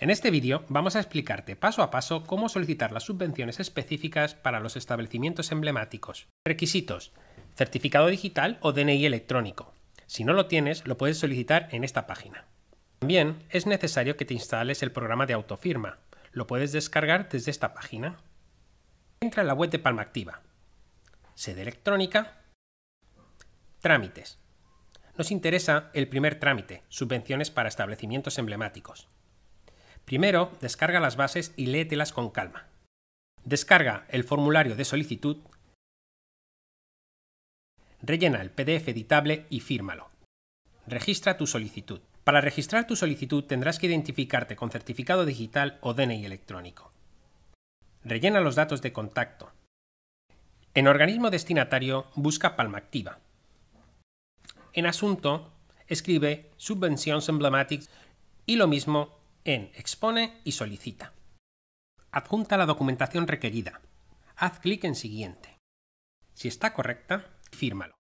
En este vídeo vamos a explicarte paso a paso cómo solicitar las subvenciones específicas para los establecimientos emblemáticos. Requisitos. Certificado digital o DNI electrónico. Si no lo tienes, lo puedes solicitar en esta página. También es necesario que te instales el programa de autofirma. Lo puedes descargar desde esta página. Entra en la web de Palma Activa. Sede electrónica. Trámites. Nos interesa el primer trámite, subvenciones para establecimientos emblemáticos. Primero, descarga las bases y léetelas con calma. Descarga el formulario de solicitud, rellena el PDF editable y fírmalo. Registra tu solicitud. Para registrar tu solicitud tendrás que identificarte con certificado digital o DNI electrónico. Rellena los datos de contacto. En organismo destinatario busca Palma Activa. En asunto escribe subvenciones emblemáticas y lo mismo en Expone y solicita. Adjunta la documentación requerida. Haz clic en Siguiente. Si está correcta, fírmalo.